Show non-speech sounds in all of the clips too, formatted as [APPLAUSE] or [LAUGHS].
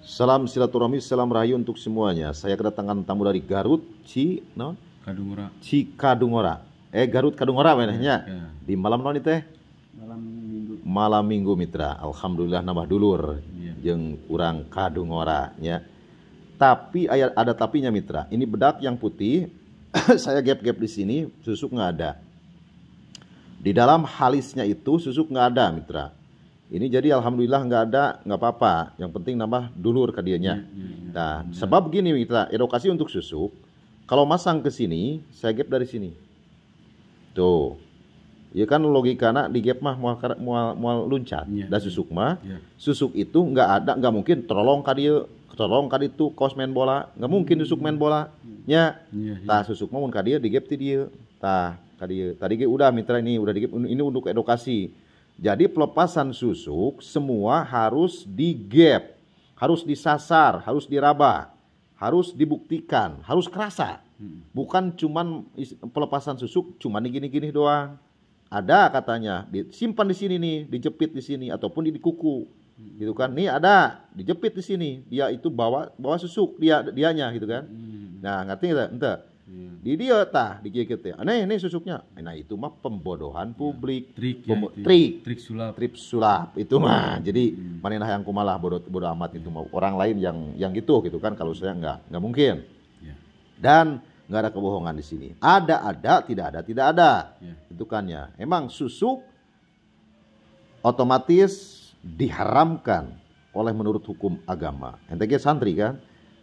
Salam silaturahmi, salam rahayu untuk semuanya. Saya kedatangan tamu dari Garut, Ci, no? Kadungora. Ci Kadungora. Eh Garut Kadungora mana? Ya, ya. Di malam non teh? Malam Minggu. Malam Minggu Mitra. Alhamdulillah nambah dulur. Ya. Jeng kurang Kadungora ya. Tapi ayat ada tapinya Mitra. Ini bedak yang putih. [COUGHS] saya gap-gap di sini, susuk nggak ada. Di dalam halisnya itu susuk nggak ada Mitra ini jadi alhamdulillah nggak ada nggak apa-apa. Yang penting nambah dulur kadianya. Hmm, hmm, hmm, nah, hmm. sebab gini kita edukasi untuk susuk. Kalau masang ke sini, saya gap dari sini. Tuh. Ya kan anak di gap mah mual mual, mual luncat. Yeah. Iya. Dan susuk mah, yeah. susuk itu nggak ada nggak mungkin terolong dia terolong kadi itu kos main bola nggak mungkin hmm. susuk main bola nya yeah, yeah. tah susuk mah mun kadia di gap ti dia tah kadia tadi udah mitra ini udah di gap ini untuk edukasi jadi pelepasan susuk semua harus digap, harus disasar, harus diraba, harus dibuktikan, harus kerasa. Hmm. Bukan cuman pelepasan susuk cuma gini-gini doang. Ada katanya, simpan di sini nih, dijepit di sini ataupun di, kuku hmm. gitu kan nih ada dijepit di sini dia itu bawa bawa susuk dia dianya gitu kan hmm. nah ngerti enggak? ente Iya. Di dia di digigit ya. Aneh ini susuknya. Nah itu mah pembodohan iya. publik. Ya, trik, ya, trik. Trik sulap. Trik sulap itu mah. Hmm. Jadi hmm. manenah yang kumalah bodoh bodoh amat itu mah. Orang lain yang yang gitu gitu kan kalau saya enggak enggak mungkin. Ya. Dan enggak ada kebohongan di sini. Ada ada, tidak ada tidak ada. Ya. Itu kan ya. Emang susuk otomatis diharamkan oleh menurut hukum agama. Ente santri kan?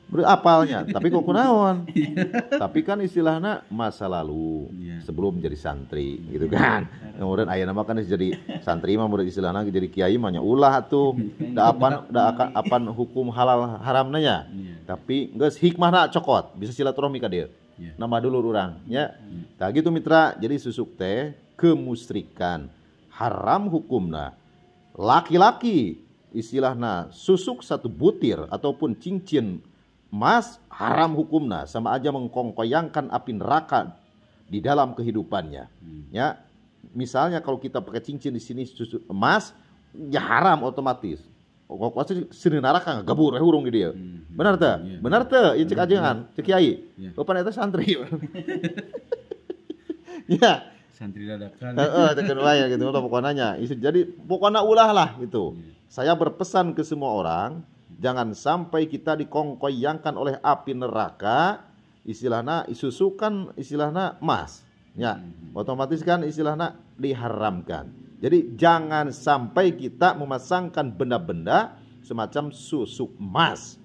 berapalnya [LAUGHS] tapi kok kunaon iya. tapi kan istilahnya masa lalu yeah. sebelum jadi santri gitu kan kemudian ayah nama kan jadi santri mah murid istilahnya jadi kiai mahnya ulah tuh [LAUGHS] da apa da akan apa hukum halal haramnya ya yeah. tapi geus nak cokot bisa silaturahmi ka dia iya. nama dulu orang ya nah gitu mitra jadi susuk teh kemusrikan haram hukumna laki-laki istilahnya susuk satu butir ataupun cincin emas haram hukumnya sama aja mengkongkoyangkan api neraka di dalam kehidupannya hmm. ya misalnya kalau kita pakai cincin di sini susu emas ya haram otomatis kok pasti sini neraka nggak gabur ya hurung gitu ya hmm. benar tuh iya. benar tuh ya cek aja iya. kan cek kiai yeah. itu santri iya. [LAUGHS] ya santri dadakan Eh, tekan eh, wae ya, gitu pokoknya jadi pokoknya ulah lah gitu saya berpesan ke semua orang Jangan sampai kita dikongkoyangkan oleh api neraka, istilahnya isusukan istilahnya emas. Ya, hmm. otomatis kan istilahnya diharamkan. Jadi jangan sampai kita memasangkan benda-benda semacam susuk emas.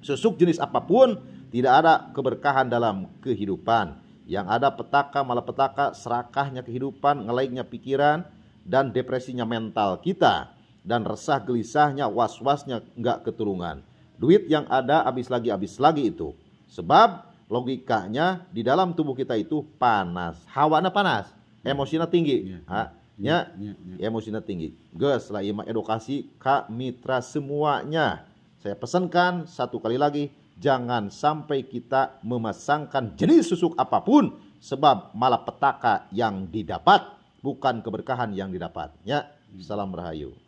Susuk jenis apapun tidak ada keberkahan dalam kehidupan. Yang ada petaka malah petaka, serakahnya kehidupan, Ngelainya pikiran dan depresinya mental kita dan resah gelisahnya, was-wasnya nggak keturungan Duit yang ada habis lagi, habis lagi itu. Sebab logikanya di dalam tubuh kita itu panas. Hawana panas, ya. emosinya tinggi. Ya. Ya, ya, ya, emosinya tinggi. Gus, lah edukasi kak mitra semuanya. Saya pesankan satu kali lagi, jangan sampai kita memasangkan jenis susuk apapun sebab malah petaka yang didapat bukan keberkahan yang didapat ya hmm. salam rahayu